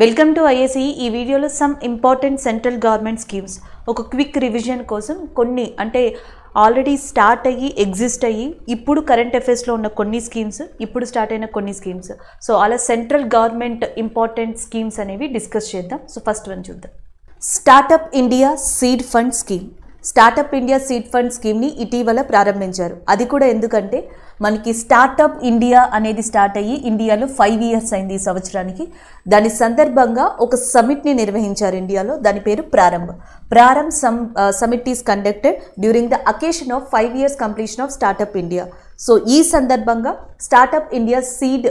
welcome to IAC ఈ వీడియోలో some important central government schemes ఒక క్విక్ రివిజన్ కోసం కొన్ని అంటే ఆల్రెడీ స్టార్ట్ అయ్యి ఎగ్జిస్ట్ అయ్యి ఇప్పుడు కరెంట్ అఫేర్స్లో ఉన్న కొన్ని స్కీమ్స్ ఇప్పుడు స్టార్ట్ అయిన కొన్ని స్కీమ్స్ సో అలా సెంట్రల్ గవర్నమెంట్ ఇంపార్టెంట్ స్కీమ్స్ అనేవి డిస్కస్ చేద్దాం సో ఫస్ట్ వన్ చూద్దాం startup India seed fund scheme startup India seed fund స్కీమ్ని ఇటీవల ప్రారంభించారు అది కూడా ఎందుకంటే మనకి స్టార్టప్ ఇండియా అనేది స్టార్ట్ అయ్యి ఇండియాలో ఫైవ్ ఇయర్స్ అయింది ఈ సంవత్సరానికి దాని సందర్భంగా ఒక సమిట్ని నిర్వహించారు ఇండియాలో దాని పేరు Prarambh Prarambh sum summit is conducted during the occasion of five years completion of startup India so ఈ సందర్భంగా startup India seed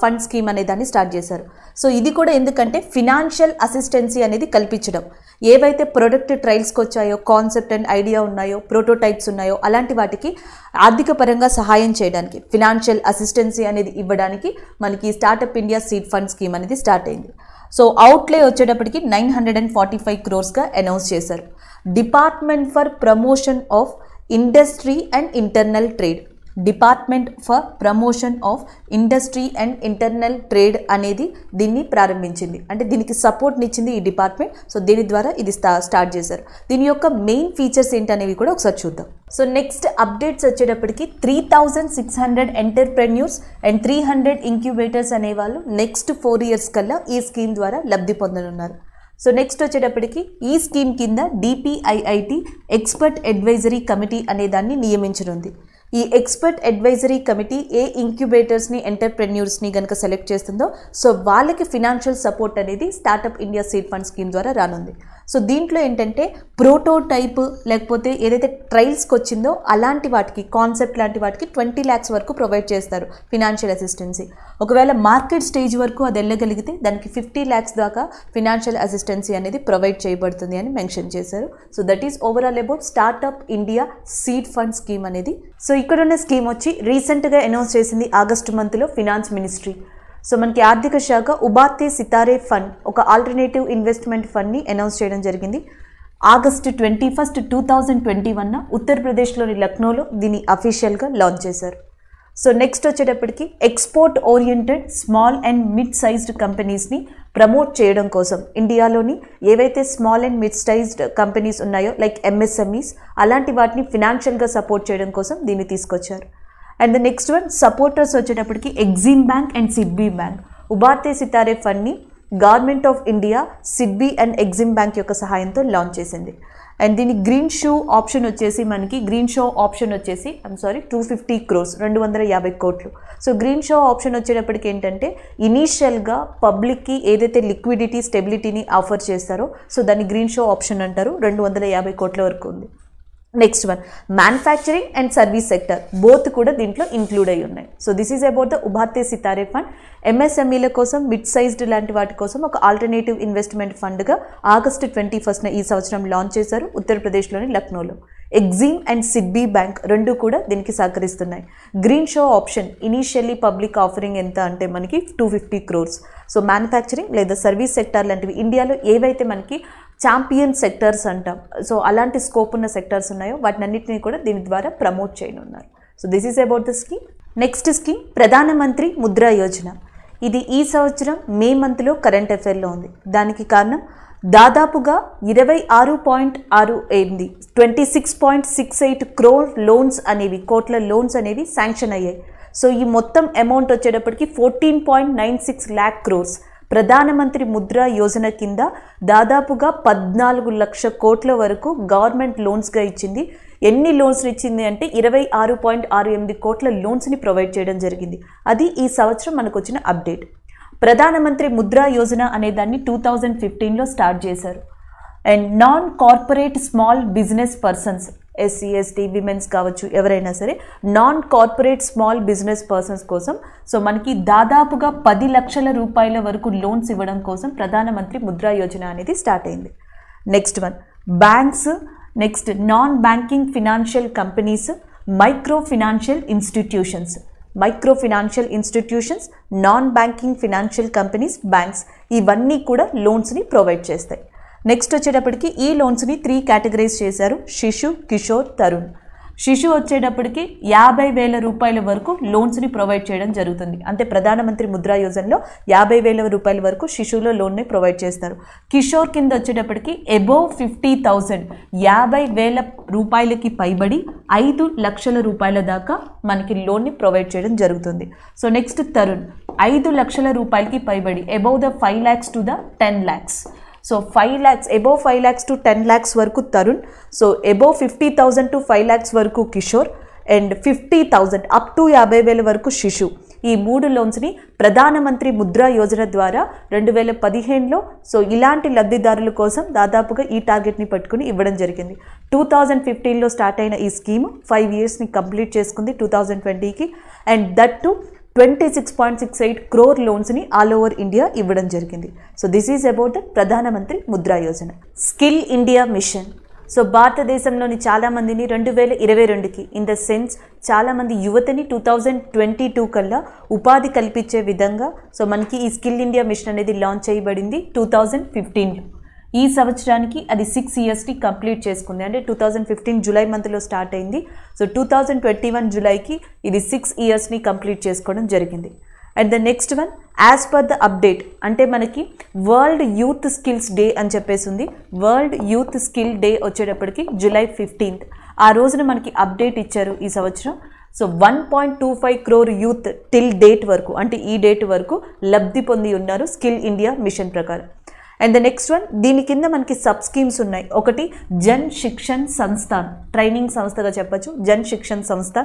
fund scheme అనే దాన్ని స్టార్ట్ చేశారు సో ఇది కూడా ఎందుకంటే ఫినాన్షియల్ అసిస్టెన్సీ అనేది కల్పించడం ఏవైతే ప్రొడక్ట్ ట్రయల్స్కి వచ్చాయో కాన్సెప్ట్ అండ్ ఐడియా ఉన్నాయో ప్రోటోటైప్స్ ఉన్నాయో అలాంటి వాటికి ఆర్థిక పరంగా సహాయం చేయడానికి ఫినాన్షియల్ అసిస్టెన్సీ అనేది ఇవ్వడానికి మనకి startup India seed fund scheme అనేది స్టార్ట్ అయింది సో అవుట్లే వచ్చేటప్పటికి nine hundred and forty five క్రోర్స్గా అనౌన్స్ చేశారు department for promotion of industry and internal trade department for promotion of industry and internal trade అనేది దీన్ని ప్రారంభించింది అంటే దీనికి సపోర్ట్నిచ్చింది ఈ డిపార్ట్మెంట్ సో దీని ద్వారా ఇది స్టార్ట్ చేశారు దీని యొక్క మెయిన్ ఫీచర్స్ ఏంటనేవి కూడా ఒకసారి చూద్దాం సో నెక్స్ట్ అప్డేట్స్ వచ్చేటప్పటికి three thousand six hundred entrepreneurs and three hundred incubators అనేవాళ్ళు నెక్స్ట్ ఫోర్ ఇయర్స్ కల్లా ఈ స్కీమ్ ద్వారా లబ్ధి పొందనున్నారు సో నెక్స్ట్ వచ్చేటప్పటికి ఈ స్కీమ్ కింద డిపిఐఐటి ఎక్స్పర్ట్ అడ్వైజరీ కమిటీ అనే దాన్ని నియమించనుంది ఈ ఎక్స్పర్ట్ అడ్వైజరీ కమిటీ ఏ ఇంక్యుబేటర్స్ని ఎంటర్ప్రెన్యూర్స్ని కనుక సెలెక్ట్ చేస్తుందో సో వాళ్ళకి ఫినాన్షియల్ సపోర్ట్ అనేది startup India seed fund scheme ద్వారా రానుంది సో దీంట్లో ఏంటంటే ప్రోటోటైప్ లేకపోతే ఏదైతే ట్రయల్స్కి వచ్చిందో అలాంటి వాటికి కాన్సెప్ట్ లాంటి వాటికి ట్వంటీ ల్యాక్స్ వరకు ప్రొవైడ్ చేస్తారు ఫినాన్షియల్ అసిస్టెన్సీ ఒకవేళ మార్కెట్ స్టేజ్ వరకు అది వెళ్ళగలిగితే దానికి ఫిఫ్టీ ల్యాక్స్ దాకా ఫినాన్షియల్ అసిస్టెన్సీ అనేది ప్రొవైడ్ చేయబడుతుంది అని మెన్షన్ చేశారు so that is overall about startup India seed fund scheme అనేది సో ఇక్కడ ఉన్న స్కీమ్ వచ్చి రీసెంట్గా అనౌన్స్ చేసింది ఆగస్టు మంత్లో ఫినాన్స్ మినిస్ట్రీ సో మనకి ఆర్థిక శాఖ ఉబాతే సితారే ఫండ్ ఒక ఆల్టర్నేటివ్ ఇన్వెస్ట్మెంట్ ఫండ్ని అనౌన్స్ చేయడం జరిగింది August twenty first two thousand twenty వన్న ఉత్తరప్రదేశ్లోని లక్నోలో దీన్ని అఫీషియల్గా లాంచ్ చేశారు సో నెక్స్ట్ వచ్చేటప్పటికి export oriented small and mid sized కంపెనీస్ని ప్రమోట్ చేయడం కోసం ఇండియాలోని ఏవైతే small and mid sized companies ఉన్నాయో లైక్ ఎంఎస్ఎంఈస్ అలాంటి వాటిని ఫినాన్షియల్గా సపోర్ట్ చేయడం కోసం దీన్ని తీసుకొచ్చారు and the next one supporters వచ్చేటప్పటికి Exim bank and SIDBI bank ఉబార్తే సితారే ఫండ్ని government of India SIDBI and Exim bank యొక్క సహాయంతో లాంచ్ చేసింది అండ్ దీని గ్రీన్ షూ ఆప్షన్ వచ్చేసి మనకి గ్రీన్ షో ఆప్షన్ వచ్చేసి I'm sorry two fifty crores రెండు వందల యాభై కోట్లు సో గ్రీన్ షో ఆప్షన్ వచ్చేటప్పటికి ఏంటంటే ఇనీషియల్గా పబ్లిక్కి ఏదైతే లిక్విడిటీ స్టెబిలిటీని ఆఫర్ చేస్తారో సో దాన్ని గ్రీన్ షో ఆప్షన్ అంటారు రెండు వందల యాభై కోట్ల వరకు ఉంది next one manufacturing and service sector both కూడా దీంట్లో ఇంక్లూడ్ అయి ఉన్నాయి so this is about the Ubharte Sitare fund ఎంఎస్ఎంఈల కోసం మిడ్ సైజ్డ్ లాంటి వాటి కోసం ఒక ఆల్టర్నేటివ్ ఇన్వెస్ట్మెంట్ ఫండ్గా ఆగస్టు ట్వంటీ ఫస్ట్న ఈ సంవత్సరం లాంచ్ చేశారు ఉత్తరప్రదేశ్లోని లక్నోలో ఎగ్జీమ్ అండ్ సిడ్బీ బ్యాంక్ రెండు కూడా దీనికి సహకరిస్తున్నాయి greenshoe option initially public offering ఎంత అంటే మనకి two fifty crores so manufacturing లేదా సర్వీస్ సెక్టార్ లాంటివి ఇండియాలో ఏవైతే మనకి ఛాంపియన్ సెక్టర్స్ అంటాం సో అలాంటి స్కోప్ ఉన్న సెక్టర్స్ ఉన్నాయో అన్నింటినీ కూడా దీని ద్వారా ప్రమోట్ చేయనున్నారు so this is about the scheme next scheme Pradhan Mantri Mudra Yojana ఇది ఈ సంవత్సరం మే మంత్లో కరెంట్ అఫైర్లో ఉంది దానికి కారణం దాదాపుగా ఇరవై ఆరు పాయింట్ ఆరు ఎనిమిది twenty six point six eight crore loans అనేవి కోట్ల లోన్స్ అనేవి శాంక్షన్ అయ్యాయి సో ఈ మొత్తం అమౌంట్ వచ్చేటప్పటికి fourteen point nine six lakh crores Pradhan Mantri Mudra Yojana కింద దాదాపుగా పద్నాలుగు లక్ష కోట్ల వరకు గవర్నమెంట్ లోన్స్గా ఇచ్చింది ఎన్ని లోన్స్ని ఇచ్చింది అంటే ఇరవై ఆరు పాయింట్ ఆరు ఎనిమిది కోట్ల లోన్స్ని ప్రొవైడ్ చేయడం జరిగింది అది ఈ సంవత్సరం మనకు వచ్చిన అప్డేట్ ప్రధానమంత్రి ముద్రా యోజన అనే దాన్ని టూ థౌజండ్ ఫిఫ్టీన్లో స్టార్ట్ చేశారు and non corporate small business persons SC ST women's కావచ్చు ఎవరైనా సరే non corporate small business persons కోసం సో మనకి దాదాపుగా పది లక్షల రూపాయల వరకు లోన్స్ ఇవ్వడం కోసం ప్రధానమంత్రి ముద్రా యోజన అనేది స్టార్ట్ అయింది next one banks next non banking financial companies micro financial institutions micro financial institutions non banking financial companies banks ఇవన్నీ కూడా లోన్స్ని ప్రొవైడ్ చేస్తాయి నెక్స్ట్ వచ్చేటప్పటికి ఈ లోన్స్ని త్రీ కేటగిరీస్ చేశారు శిశు కిషోర్ తరుణ్ శిశు వచ్చేటప్పటికి యాభై వేల రూపాయల వరకు లోన్స్ని ప్రొవైడ్ చేయడం జరుగుతుంది అంటే ప్రధానమంత్రి ముద్రా యోజనలో యాభై వేల రూపాయల వరకు శిశువులో లోన్ని ప్రొవైడ్ చేస్తారు కిషోర్ కింద వచ్చేటప్పటికి అబోవ్ ఫిఫ్టీ థౌజండ్ యాభై వేల రూపాయలకి పైబడి ఐదు లక్షల రూపాయల దాకా మనకి లోన్ని ప్రొవైడ్ చేయడం జరుగుతుంది సో నెక్స్ట్ తరుణ్ ఐదు లక్షల రూపాయలకి పైబడి above the five lakhs to the ten lakhs so five lakhs above five lakhs to ten lakhs వరకు Tarun so above fifty thousand to five lakhs వరకు Kishore and fifty thousand up to యాభై వేల వరకు శిశు ఈ మూడు లోన్స్ని ప్రధానమంత్రి ముద్రా యోజన ద్వారా రెండు వేల పదిహేనులో సో ఇలాంటి లబ్ధిదారుల కోసం దాదాపుగా ఈ టార్గెట్ని పట్టుకుని ఇవ్వడం జరిగింది టూ థౌజండ్ ఫిఫ్టీన్లో స్టార్ట్ అయిన ఈ స్కీమ్ ఫైవ్ ఇయర్స్ని కంప్లీట్ చేసుకుంది టూ థౌజండ్ ట్వంటీకి and that to twenty six point six eight crore లోన్స్ని ఆల్ ఓవర్ ఇండియా ఇవ్వడం జరిగింది so this is about the Pradhan Mantri Mudra Yojana skill India mission so భారతదేశంలోని చాలామందిని రెండు వేల ఇరవై రెండుకి ఇన్ ద సెన్స్ చాలామంది యువతని టూ థౌజండ్ ట్వంటీ టూ కల్లా ఉపాధి కల్పించే విధంగా సో మనకి ఈ స్కిల్ ఇండియా మిషన్ అనేది లాంచ్ చేయబడింది టూ థౌజండ్ ఫిఫ్టీన్లో ఈ సంవత్సరానికి అది సిక్స్ ఇయర్స్కి కంప్లీట్ చేసుకుంది అంటే టూ థౌజండ్ ఫిఫ్టీన్ జూలై మంత్లో స్టార్ట్ అయింది so two thousand twenty one జూలైకి ఇది సిక్స్ ఇయర్స్ని కంప్లీట్ చేసుకోవడం జరిగింది and the next one as per the update అంటే మనకి వరల్డ్ యూత్ స్కిల్స్ డే అని చెప్పేసి ఉంది వరల్డ్ యూత్ స్కిల్ డే వచ్చేటప్పటికి జూలై ఫిఫ్టీన్త్ ఆ రోజున మనకి అప్డేట్ ఇచ్చారు ఈ సంవత్సరం so one point two five crore youth till date వరకు అంటే ఈ డేట్ వరకు లబ్ధి పొంది ఉన్నారు స్కిల్ ఇండియా మిషన్ ప్రకారం అండ్ ద నెక్స్ట్ వన్ దీని కింద మనకి సబ్ స్కీమ్స్ ఉన్నాయి ఒకటి జన్ శిక్షణ్ సంస్థాన్ ట్రైనింగ్ సంస్థగా చెప్పచ్చు జన్ శిక్షణ్ సంస్థ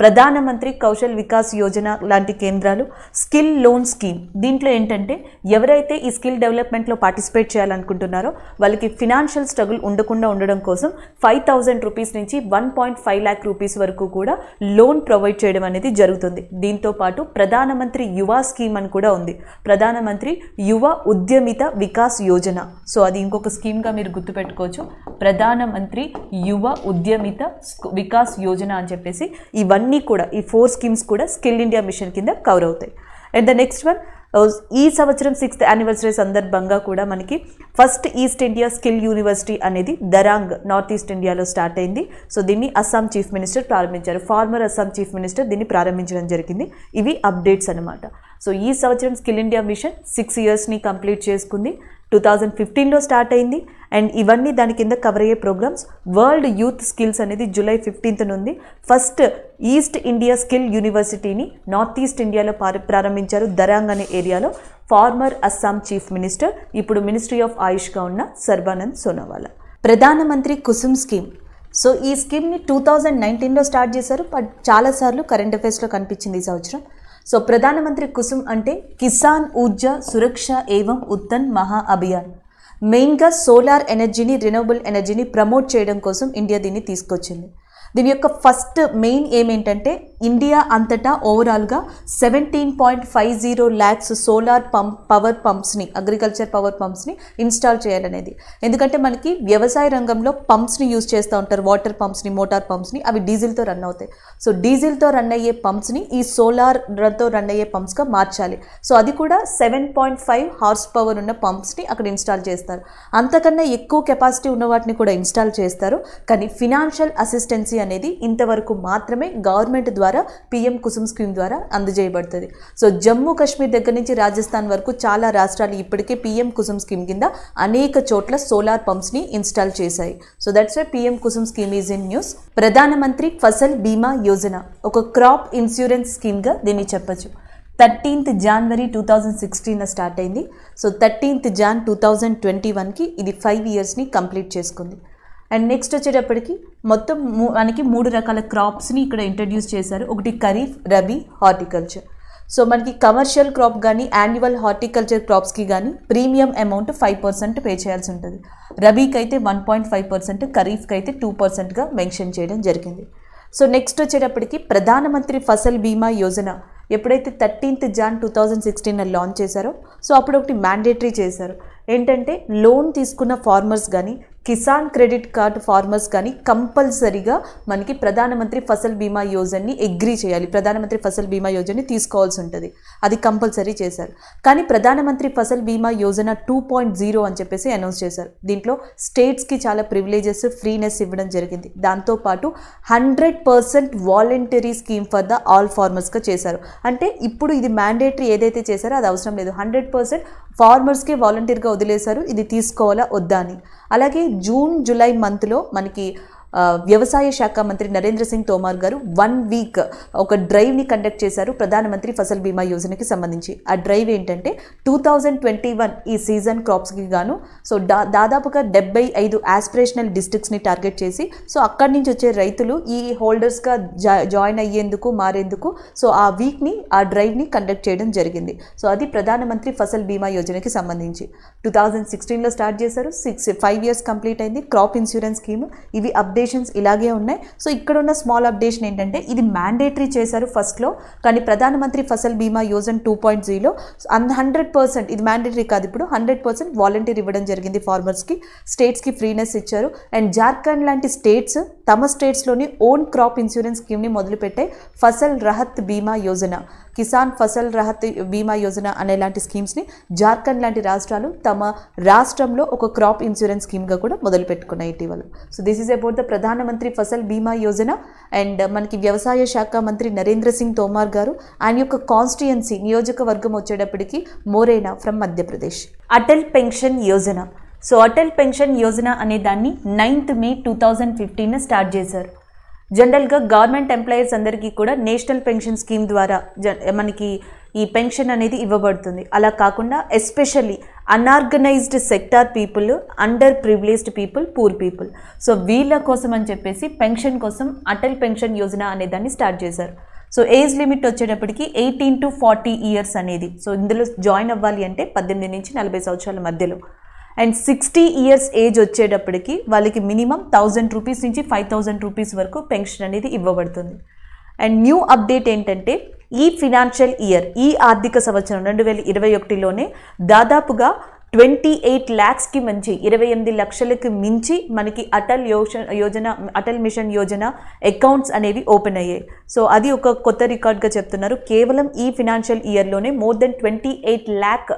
ప్రధానమంత్రి కౌశల్ వికాస్ యోజన లాంటి కేంద్రాలు స్కిల్ లోన్ స్కీమ్ దీంట్లో ఏంటంటే ఎవరైతే ఈ స్కిల్ డెవలప్మెంట్లో పార్టిసిపేట్ చేయాలనుకుంటున్నారో వాళ్ళకి ఫినాన్షియల్ స్ట్రగుల్ ఉండకుండా ఉండడం కోసం ఫైవ్ థౌజండ్ రూపీస్ నుంచి one point five lakh rupees వరకు కూడా లోన్ ప్రొవైడ్ చేయడం అనేది జరుగుతుంది దీంతో పాటు ప్రధానమంత్రి యువ స్కీమ్ అని కూడా ఉంది ప్రధానమంత్రి యువ ఉద్యమిత వికాస్ యోజన సో అది ఇంకొక స్కీమ్గా మీరు గుర్తుపెట్టుకోవచ్చు ప్రధానమంత్రి యువ ఉద్యమిత వికాస్ యోజన అని చెప్పేసి ఇవన్నీ కూడా ఈ ఫోర్ స్కీమ్స్ కూడా స్కిల్ ఇండియా మిషన్ కింద కవర్ అవుతాయి అండ్ ద నెక్స్ట్ వన్ ఈ సంవత్సరం సిక్స్త్ యానివర్సరీ సందర్భంగా కూడా మనకి first east India skill university అనేది దరాంగ్ నార్త్ ఈస్ట్ ఇండియాలో స్టార్ట్ అయింది సో దీన్ని అస్సాం చీఫ్ మినిస్టర్ ప్రారంభించారు ఫార్మర్ అస్సాం చీఫ్ మినిస్టర్ దీన్ని ప్రారంభించడం జరిగింది ఇవి అప్డేట్స్ అనమాట సో ఈ సంవత్సరం స్కిల్ ఇండియా మిషన్ సిక్స్ ఇయర్స్ని కంప్లీట్ చేసుకుంది టూ థౌజండ్ ఫిఫ్టీన్లో స్టార్ట్ అయింది అండ్ ఇవన్నీ దాని కింద కవర్ అయ్యే ప్రోగ్రామ్స్ వరల్డ్ యూత్ స్కిల్స్ అనేది జూలై ఫిఫ్టీన్త్ నుండి ఫస్ట్ ఈస్ట్ ఇండియా స్కిల్ యూనివర్సిటీని నార్త్ ఈస్ట్ ఇండియాలో ప్రారంభించారు దరాంగ్ అనే ఏరియాలో ఫార్మర్ అస్సాం చీఫ్ మినిస్టర్ ఇప్పుడు మినిస్ట్రీ ఆఫ్ ఆయుష్గా ఉన్న సర్బానంద్ సోనోవాలా ప్రధానమంత్రి కుసుమ్ స్కీమ్ సో ఈ స్కీమ్ని టూ థౌజండ్ నైన్టీన్లో స్టార్ట్ చేశారు బట్ చాలాసార్లు కరెంట్ అఫైర్స్లో కనిపించింది ఈ సంవత్సరం సో ప్రధానమంత్రి కుసుమ్ అంటే కిసాన్ ఊర్జా సురక్ష ఏవం ఉత్తన్ మహా అభియాన్ మెయిన్గా సోలార్ ఎనర్జీని రినవబుల్ ఎనర్జీని ప్రమోట్ చేయడం కోసం ఇండియా దీన్ని తీసుకొచ్చింది దీని యొక్క ఫస్ట్ మెయిన్ ఏమేంటంటే ఇండియా అంతటా ఓవరాల్గా seventeen point five zero lakhs solar pump power పంప్స్ని అగ్రికల్చర్ పవర్ పంప్స్ని ఇన్స్టాల్ చేయాలనేది ఎందుకంటే మనకి వ్యవసాయ రంగంలో పంప్స్ని యూజ్ చేస్తూ ఉంటారు వాటర్ పంప్స్ని మోటార్ పంప్స్ని అవి డీజిల్తో రన్ అవుతాయి సో డీజిల్తో రన్ అయ్యే పంప్స్ని ఈ సోలార్తో రన్ అయ్యే పంప్స్గా మార్చాలి సో అది కూడా seven point five horse power ఉన్న పంప్స్ని అక్కడ ఇన్స్టాల్ చేస్తారు అంతకన్నా ఎక్కువ కెపాసిటీ ఉన్న వాటిని కూడా ఇన్స్టాల్ చేస్తారు కానీ ఫినాన్షియల్ అసిస్టెన్సీ అనేది ఇంతవరకు మాత్రమే గవర్నమెంట్ ద్వారా పీఎం కుసుమ్ స్కీమ్ ద్వారా అందజేయబడుతుంది సో జమ్మూ కాశ్మీర్ దగ్గర నుంచి రాజస్థాన్ వరకు చాలా రాష్ట్రాలు ఇప్పటికే పీఎం కుసుమ్ స్కీమ్ కింద అనేక చోట్ల సోలార్ పంప్స్ని ఇన్స్టాల్ చేశాయి so that's why PM Kusum scheme is in news Pradhan Mantri Fasal Bima Yojana ఒక క్రాప్ ఇన్సూరెన్స్ స్కీమ్గా దీన్ని చెప్పచ్చు thirteenth January two thousand sixteen start అయింది so thirteenth Jan two thousand twenty వన్కి ఇది ఫైవ్ ఇయర్స్ని కంప్లీట్ చేసుకుంది అండ్ నెక్స్ట్ వచ్చేటప్పటికి మొత్తం మనకి మూడు రకాల క్రాప్స్ని ఇక్కడ ఇంట్రడ్యూస్ చేశారు ఒకటి ఖరీఫ్ రబీ హార్టికల్చర్ సో మనకి కమర్షియల్ క్రాప్ కానీ యాన్యువల్ హార్టికల్చర్ క్రాప్స్కి కానీ premium amount five percent pay చేయాల్సి ఉంటుంది రబీకి అయితే వన్ పాయింట్ ఫైవ్ పర్సెంట్ ఖరీఫ్కి అయితే టూ పర్సెంట్గా మెన్షన్ చేయడం జరిగింది సో నెక్స్ట్ వచ్చేటప్పటికి ప్రధానమంత్రి ఫసల్ బీమా యోజన ఎప్పుడైతే thirteenth Jan two thousand sixteen launch చేశారో సో అప్పుడు ఒకటి మ్యాండేటరీ చేశారు ఏంటంటే లోన్ తీసుకున్న ఫార్మర్స్ కానీ కిసాన్ క్రెడిట్ కార్డు ఫార్మర్స్ కానీ కంపల్సరీగా మనకి ప్రధానమంత్రి ఫసల్ బీమా యోజనని అగ్రీ చేయాలి ప్రధానమంత్రి ఫసల్ బీమా యోజనని తీసుకోవాల్సి ఉంటుంది అది కంపల్సరీ చేశారు కానీ Pradhan Mantri Fasal Bima Yojana two point zero అని చెప్పేసి అనౌన్స్ చేశారు దీంట్లో స్టేట్స్కి చాలా ప్రివిలేజెస్ ఫ్రీనెస్ ఇవ్వడం జరిగింది దాంతోపాటు hundred percent voluntary scheme for the all ఫార్మర్స్గా చేశారు అంటే ఇప్పుడు ఇది మ్యాండేటరీ ఏదైతే చేశారో అది అవసరం లేదు హండ్రెడ్ పర్సెంట్ ఫార్మర్స్కే వాలంటీర్గా వదిలేశారు ఇది తీసుకోవాలా వద్దా అని అలాగే జూన్ జూలై మంత్లో మనకి వ్యవసాయ శాఖ మంత్రి నరేంద్ర సింగ్ తోమార్ గారు వన్ వీక్ ఒక డ్రైవ్ని కండక్ట్ చేశారు ప్రధానమంత్రి ఫసల్ బీమా యోజనకి సంబంధించి ఆ డ్రైవ్ ఏంటంటే టూ థౌజండ్ ట్వంటీ వన్ ఈ సీజన్ క్రాప్స్కి గాను సో దా దాదాపుగా డెబ్బై ఐదు ఆస్పిరేషనల్ డిస్ట్రిక్ట్స్ని టార్గెట్ చేసి సో అక్కడి నుంచి వచ్చే రైతులు ఈ హోల్డర్స్గా జా జాయిన్ అయ్యేందుకు మారేందుకు సో ఆ వీక్ని ఆ డ్రైవ్ని కండక్ట్ చేయడం జరిగింది సో అది ప్రధానమంత్రి ఫసల్ బీమా యోజనకి సంబంధించి టూ థౌజండ్ సిక్స్టీన్లో స్టార్ట్ చేశారు సిక్స్ ఫైవ్ ఇయర్స్ కంప్లీట్ అయింది క్రాప్ ఇన్సూరెన్స్ స్కీమ్ ఇవి అప్డేట్ అప్డేషన్స్ ఇలాగే ఉన్నాయి సో ఇక్కడ ఉన్న స్మాల్ అప్డేషన్ ఏంటంటే ఇది మ్యాండేటరీ చేశారు ఫస్ట్లో కానీ ప్రధానమంత్రి ఫసల్ బీమా యోజన టూ పాయింట్ జీలో హండ్రెడ్ పర్సెంట్ ఇది మ్యాండేటరీ కాదు ఇప్పుడు హండ్రెడ్ పర్సెంట్ వాలంటీర్ ఇవ్వడం జరిగింది ఫార్మర్స్కి స్టేట్స్కి ఫ్రీనెస్ ఇచ్చారు అండ్ జార్ఖండ్ లాంటి స్టేట్స్ తమ స్టేట్స్లోని ఓన్ క్రాప్ ఇన్సూరెన్స్ స్కీమ్ని మొదలుపెట్టే ఫసల్ రహత్ బీమా యోజన కిసాన్ ఫసల్ రాహత్ బీమా యోజన అనే లాంటి స్కీమ్స్ని జార్ఖండ్ లాంటి రాష్ట్రాలు తమ రాష్ట్రంలో ఒక క్రాప్ ఇన్సూరెన్స్ స్కీమ్గా కూడా మొదలుపెట్టుకున్నాయి ఇటీవల so this is about the Pradhan Mantri Fasal Bima Yojana and మనకి వ్యవసాయ శాఖ మంత్రి నరేంద్ర సింగ్ తోమార్ గారు ఆయన యొక్క కాన్స్టిట్యుయెన్సీ నియోజకవర్గం వచ్చేటప్పటికి Morena from Madhya Pradesh Atal pension Yojana so Atal pension Yojana అనే దాన్ని ninth May two thousand fifteen start చేశారు జనరల్గా గవర్నమెంట్ ఎంప్లాయీస్ అందరికీ కూడా నేషనల్ పెన్షన్ స్కీమ్ ద్వారా మనకి ఈ పెన్షన్ అనేది ఇవ్వబడుతుంది అలా కాకుండా especially unorganised sector people underprivileged people poor people so వీళ్ళ కోసం అని చెప్పేసి పెన్షన్ కోసం అటల్ పెన్షన్ యోజన అనే దాన్ని స్టార్ట్ చేశారు సో ఏజ్ లిమిట్ వచ్చేటప్పటికి ఎయిటీన్ టు ఫార్టీ ఇయర్స్ అనేది సో ఇందులో జాయిన్ అవ్వాలి అంటే పద్దెనిమిది నుంచి నలభై సంవత్సరాల మధ్యలో అండ్ సిక్స్టీ ఇయర్స్ ఏజ్ వచ్చేటప్పటికి వాళ్ళకి మినిమం థౌజండ్ రూపీస్ నుంచి ఫైవ్ థౌజండ్ రూపీస్ వరకు పెన్షన్ అనేది ఇవ్వబడుతుంది అండ్ న్యూ అప్డేట్ ఏంటంటే ఈ ఫినాన్షియల్ ఇయర్ ఈ ఆర్థిక సంవత్సరం రెండు వేల ఇరవై ఒకటిలోనే దాదాపుగా ట్వంటీ ఎయిట్ ల్యాక్స్కి మంచి ఇరవై ఎనిమిది లక్షలకి మించి మనకి అటల్ యోజన యోజన అటల్ మిషన్ యోజన అకౌంట్స్ అనేవి ఓపెన్ అయ్యాయి సో అది ఒక కొత్త రికార్డ్గా చెప్తున్నారు కేవలం ఈ ఫినాన్షియల్ ఇయర్లోనే more than twenty eight lakh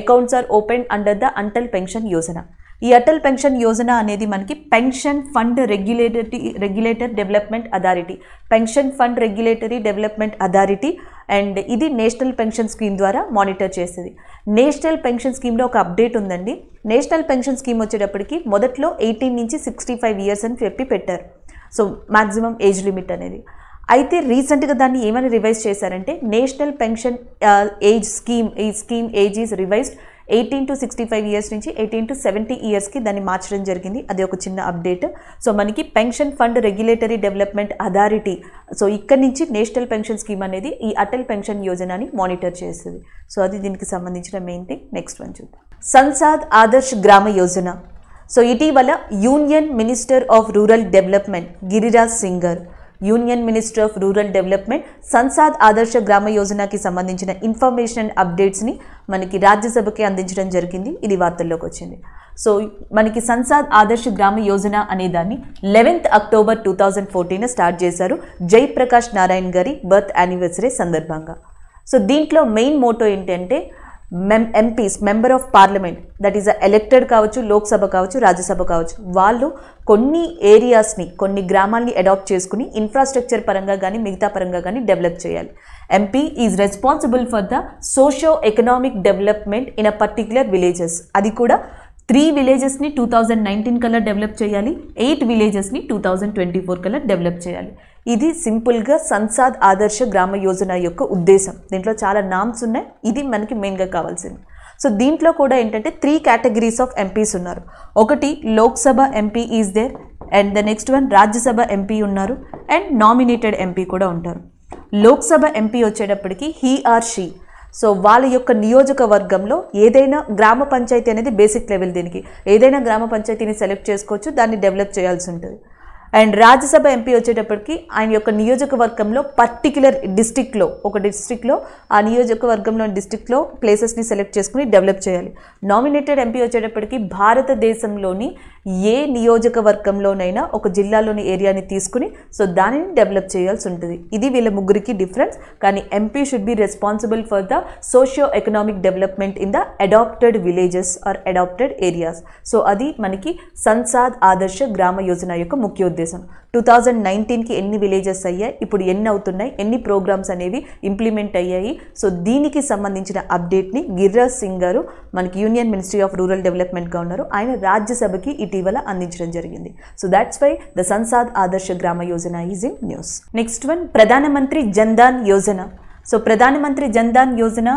accounts are open under the Atal pension Yojana ఈ అటల్ పెన్షన్ యోజన అనేది మనకి pension fund regulatory regulator development authority pension fund regulatory development authority and ఇది నేషనల్ పెన్షన్ స్కీమ్ ద్వారా మానిటర్ చేసేది నేషనల్ పెన్షన్ స్కీమ్లో ఒక అప్డేట్ ఉందండి నేషనల్ పెన్షన్ స్కీమ్ వచ్చేటప్పటికి మొదట్లో ఎయిటీన్ నుంచి సిక్స్టీ ఫైవ్ ఇయర్స్ అని చెప్పి పెట్టారు సో మ్యాక్సిమం ఏజ్ లిమిట్ అనేది అయితే రీసెంట్గా దాన్ని ఏమైనా రివైజ్ చేశారంటే నేషనల్ పెన్షన్ ఏజ్ స్కీమ్ ఈ scheme age is revised eighteen to sixty five years నుంచి ఎయిటీన్ టు సెవెంటీ ఇయర్స్కి దాన్ని మార్చడం జరిగింది అది ఒక చిన్న అప్డేట్ సో మనకి pension fund regulatory development authority so ఇక్కడ నుంచి నేషనల్ పెన్షన్ స్కీమ్ అనేది ఈ అటల్ పెన్షన్ యోజనని మానిటర్ చేస్తుంది సో అది దీనికి సంబంధించిన మెయిన్ థింగ్ నెక్స్ట్ వన్ చూద్దాం సంసాద్ ఆదర్శ్ గ్రామ యోజన సో ఇటీవల union minister of rural development Giriraj సింగర్ union minister of rural development Sansad Adarsha Gram యోజనకి సంబంధించిన ఇన్ఫర్మేషన్ అండ్ అప్డేట్స్ని మనకి రాజ్యసభకి అందించడం జరిగింది ఇది వార్తల్లోకి వచ్చింది సో మనకి సంసాద్ ఆదర్శ గ్రామ యోజన అనే దాన్ని eleventh October two thousand fourteen start చేశారు జయప్రకాష్ నారాయణ్ గారి బర్త్ యానివర్సరీ సందర్భంగా సో దీంట్లో మెయిన్ మోటో ఏంటంటే మెం MPs member of parliament that is elected కావచ్చు లోక్సభ కావచ్చు రాజ్యసభ కావచ్చు వాళ్ళు కొన్ని ఏరియాస్ని కొన్ని గ్రామాల్ని అడాప్ట్ చేసుకుని ఇన్ఫ్రాస్ట్రక్చర్ పరంగా కానీ మిగతా పరంగా కానీ డెవలప్ చేయాలి MP is responsible for the socio economic development in a particular villages అది కూడా త్రీ విలేజెస్ని టూ థౌజండ్ నైన్టీన్ కల్లా డెవలప్ చేయాలి ఎయిట్ విలేజెస్ని టూ థౌజండ్ ట్వంటీ ఫోర్ కల్లా డెవలప్ చేయాలి ఇది సింపుల్గా సంసాద్ ఆదర్శ గ్రామ యోజన యొక్క ఉద్దేశం దీంట్లో చాలా నామ్స్ ఉన్నాయి ఇది మనకి మెయిన్గా కావాల్సింది సో దీంట్లో కూడా ఏంటంటే త్రీ కేటగిరీస్ ఆఫ్ ఎంపీస్ ఉన్నారు ఒకటి Lok Sabha MP is there and the next one Rajya Sabha MP ఉన్నారు అండ్ నామినేటెడ్ ఎంపీ కూడా ఉంటారు లోక్సభ ఎంపీ వచ్చేటప్పటికి హీ ఆర్ షీ సో వాళ్ళ యొక్క నియోజకవర్గంలో ఏదైనా గ్రామ పంచాయతీ అనేది బేసిక్ లెవెల్ దీనికి ఏదైనా గ్రామ పంచాయతీని సెలెక్ట్ చేసుకోవచ్చు దాన్ని డెవలప్ చేయాల్సి ఉంటుంది అండ్ రాజ్యసభ ఎంపీ వచ్చేటప్పటికి ఆయన యొక్క నియోజకవర్గంలో పర్టిక్యులర్ డిస్టిక్లో ఒక డిస్టిక్లో ఆ నియోజకవర్గంలో డిస్టిక్లో ప్లేసెస్ని సెలెక్ట్ చేసుకుని డెవలప్ చేయాలి నామినేటెడ్ ఎంపీ వచ్చేటప్పటికి భారతదేశంలోని ఏ నియోజకవర్గంలోనైనా ఒక జిల్లాలోని ఏరియాని తీసుకుని సో దానిని డెవలప్ చేయాల్సి ఉంటుంది ఇది వీళ్ళ ముగ్గురికి డిఫరెన్స్ కానీ MP should be responsible for the socio economic development in the adapted villages or adapted areas so అది మనకి సంసాద్ ఆదర్శ గ్రామ యోజన యొక్క ముఖ్య ఉద్దేశం టూ థౌజండ్ నైన్టీన్కి ఎన్ని విలేజెస్ అయ్యాయి ఇప్పుడు ఎన్ని అవుతున్నాయి ఎన్ని ప్రోగ్రామ్స్ అనేవి ఇంప్లిమెంట్ అయ్యాయి సో దీనికి సంబంధించిన అప్డేట్ని గిర్రాజ్ సింగ్ గారు మనకి యూనియన్ మినిస్ట్రీ ఆఫ్ రూరల్ డెవలప్మెంట్గా ఉన్నారు ఆయన రాజ్యసభకి ఇటు ఇటీవల అందించడం జరిగింది so that's why the Sansad Adarsha Gram Yojana is in news next one Pradhan Mantri Dhan Yojana so Pradhan Mantri Dhan Yojana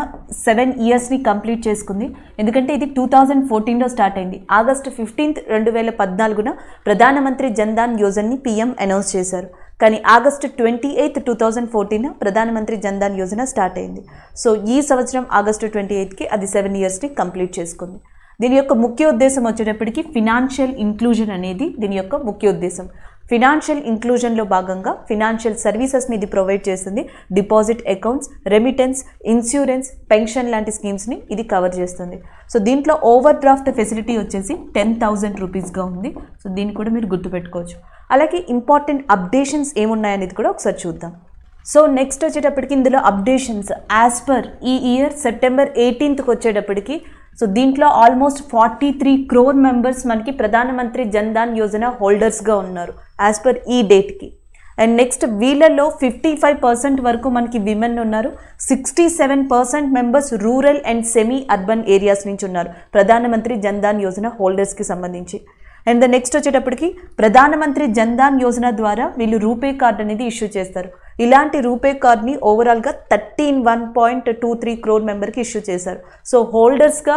seven ఇయర్స్ని కంప్లీట్ చేసుకుంది ఎందుకంటే ఇది టూ థౌజండ్ ఫోర్టీన్లో స్టార్ట్ అయింది ఆగస్ట్ ఫిఫ్టీన్త్ రెండు వేల పద్నాలుగున ప్రధానమంత్రి ధన్ యోజనని పీఎం అనౌన్స్ చేశారు కానీ August twenty eighth two thousand fourteen Pradhan Mantri Dhan Yojana start అయింది సో ఈ సంవత్సరం ఆగస్టు ట్వంటీ ఎయిత్కి అది సెవెన్ ఇయర్స్ని కంప్లీట్ చేసుకుంది దీని యొక్క ముఖ్య ఉద్దేశం వచ్చేటప్పటికి ఫినాన్షియల్ ఇంక్లూజన్ అనేది దీని యొక్క ముఖ్య ఉద్దేశం ఫినాన్షియల్ ఇంక్లూజన్లో భాగంగా ఫినాన్షియల్ సర్వీసెస్ని ఇది ప్రొవైడ్ చేస్తుంది deposit accounts remittance insurance pension లాంటి స్కీమ్స్ని ఇది కవర్ చేస్తుంది సో దీంట్లో ఓవర్ డ్రాఫ్ట్ ఫెసిలిటీ వచ్చేసి టెన్ థౌజండ్ రూపీస్గా ఉంది సో దీన్ని కూడా మీరు గుర్తుపెట్టుకోవచ్చు అలాగే ఇంపార్టెంట్ అప్డేషన్స్ ఏమున్నాయనేది కూడా ఒకసారి చూద్దాం సో నెక్స్ట్ వచ్చేటప్పటికి ఇందులో అప్డేషన్స్ యాజ్ పర్ ఈ ఇయర్ సెప్టెంబర్ ఎయిటీన్త్కి వచ్చేటప్పటికి సో దీంట్లో almost forty three crore members మనకి ప్రధానమంత్రి ధన్ యోజన హోల్డర్స్గా ఉన్నారు యాజ్ పర్ ఈ డేట్కి అండ్ నెక్స్ట్ వీళ్ళలో ఫిఫ్టీ ఫైవ్ పర్సెంట్ వరకు మనకి విమెన్ ఉన్నారు sixty seven percent members rural and semi urban areas నుంచి ఉన్నారు ప్రధానమంత్రి ధన్ యోజన హోల్డర్స్కి సంబంధించి అండ్ ద నెక్స్ట్ వచ్చేటప్పటికి ప్రధానమంత్రి ధన్ యోజన ద్వారా వీళ్ళు రూపే కార్డు అనేది ఇష్యూ చేస్తారు ఇలాంటి రూపే కార్డ్ని ఓవరాల్గా thirteen one point two three crore మెంబర్కి ఇష్యూ చేశారు సో హోల్డర్స్గా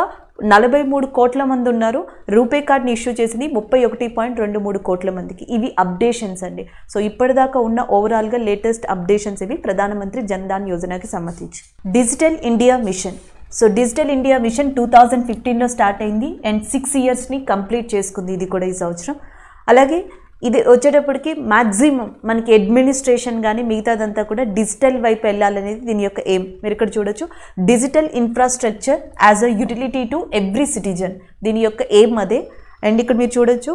నలభై మూడు కోట్ల మంది ఉన్నారు రూపే కార్డ్ని ఇష్యూ చేసింది ముప్పై ఒకటి పాయింట్ రెండు మూడు కోట్ల మందికి ఇవి అప్డేషన్స్ అండి సో ఇప్పటిదాకా ఉన్న ఓవరాల్గా లేటెస్ట్ అప్డేషన్స్ ఇవి ప్రధానమంత్రి ధన్ యోజనకి సంబంధించి digital India mission so digital India mission two thousand ఫిఫ్టీన్లో స్టార్ట్ అయింది అండ్ సిక్స్ ఇయర్స్ని కంప్లీట్ చేసుకుంది ఇది కూడా ఈ సంవత్సరం అలాగే ఇది వచ్చేటప్పటికి మ్యాక్సిమం మనకి అడ్మినిస్ట్రేషన్ కానీ మిగతాదంతా కూడా డిజిటల్ వైపు వెళ్ళాలనేది దీని యొక్క ఎయిమ్ మీరు ఇక్కడ చూడొచ్చు digital infrastructure as a utility to every citizen దీని యొక్క ఎయిమ్ అదే అండ్ ఇక్కడ మీరు చూడొచ్చు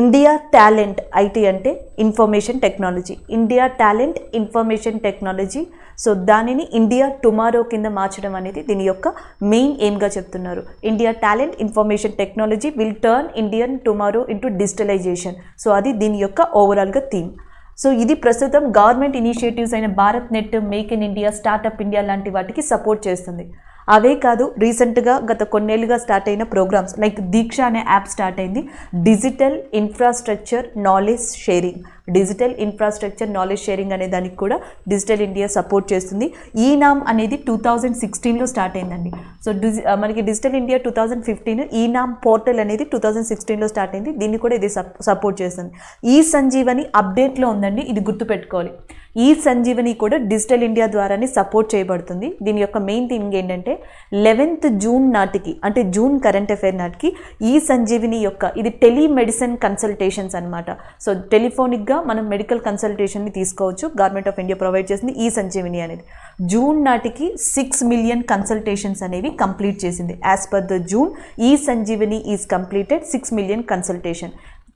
ఇండియా టాలెంట్ ఐటీ అంటే information technology India talent information technology so దానిని ఇండియా టుమారో కింద మార్చడం అనేది దీని యొక్క మెయిన్ ఎయిమ్గా చెప్తున్నారు India talent information technology will turn Indian tomorrow into digitalisation so అది దీని యొక్క ఓవరాల్గా థీమ్ సో ఇది ప్రస్తుతం గవర్నమెంట్ ఇనిషియేటివ్స్ అయిన Bharat net make in India startup India లాంటి వాటికి సపోర్ట్ చేస్తుంది అవే కాదు రీసెంట్గా గత కొన్నేళ్ళుగా స్టార్ట్ అయిన ప్రోగ్రామ్స్ లైక్ దీక్ష అనే యాప్ స్టార్ట్ అయింది digital infrastructure knowledge sharing digital infrastructure knowledge sharing అనే దానికి కూడా డిజిటల్ ఇండియా సపోర్ట్ చేస్తుంది ఈ నామ్ అనేది టూ థౌజండ్ సిక్స్టీన్లో స్టార్ట్ అయిందండి సో డిజి మనకి digital India two thousand fifteen e NAM portal అనేది టూ థౌజండ్ సిక్స్టీన్లో స్టార్ట్ అయింది దీన్ని కూడా ఇది సపోర్ట్ చేస్తుంది ఈ సంజీవని అప్డేట్లో ఉందండి ఇది గుర్తుపెట్టుకోవాలి ఈ సంజీవని కూడా డిజిటల్ ఇండియా ద్వారానే సపోర్ట్ చేయబడుతుంది దీని యొక్క మెయిన్ థింగ్ ఏంటంటే లెవెన్త్ జూన్ నాటికి అంటే జూన్ కరెంట్ అఫైర్ నాటికి ఈ సంజీవిని యొక్క ఇది టెలిమెడిసిన్ కన్సల్టేషన్స్ అనమాట సో టెలిఫోనిక్గా మనం మెడికల్ కన్సల్టేషన్ని తీసుకోవచ్చు గవర్నమెంట్ ఆఫ్ ఇండియా ప్రొవైడ్ చేసింది ఈ సంజీవిని అనేది జూన్ నాటికి సిక్స్ మిలియన్ కన్సల్టేషన్స్ అనేవి కంప్లీట్ చేసింది as per the June e Sanjeevani is completed six million consultation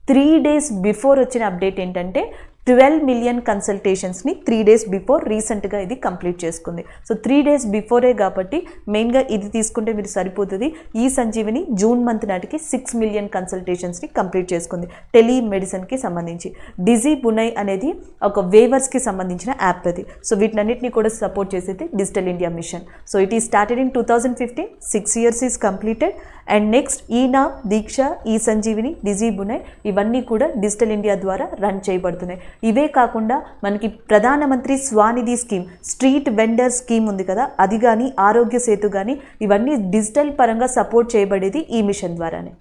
three days before వచ్చిన అప్డేట్ ఏంటంటే ట్వెల్వ్ మిలియన్ కన్సల్టేషన్స్ని త్రీ డేస్ బిఫోర్ రీసెంట్గా ఇది కంప్లీట్ చేసుకుంది సో త్రీ డేస్ బిఫోరే కాబట్టి మెయిన్గా ఇది తీసుకుంటే మీరు సరిపోతుంది ఈ సంజీవిని జూన్ మంత్ నాటికి సిక్స్ మిలియన్ కన్సల్టేషన్స్ని కంప్లీట్ చేసుకుంది టెలిమెడిసిన్కి సంబంధించి డిజీ బునై అనేది ఒక వేవర్స్కి సంబంధించిన యాప్ అది సో వీటినన్నింటినీ కూడా సపోర్ట్ చేసేది digital India mission so it is started in two thousand fifteen six years is completed and next ఈనా దీక్ష ఈ సంజీవిని డిజీ బునై ఇవన్నీ కూడా డిజిటల్ ఇండియా ద్వారా రన్ చేయబడుతున్నాయి ఇవే కాకుండా మనకి Pradhan Mantri Svanidhi scheme street vendor scheme ఉంది కదా అది కానీ ఆరోగ్య సేతు కానీ ఇవన్నీ డిజిటల్ పరంగా సపోర్ట్ చేయబడేది ఈ మిషన్ ద్వారానే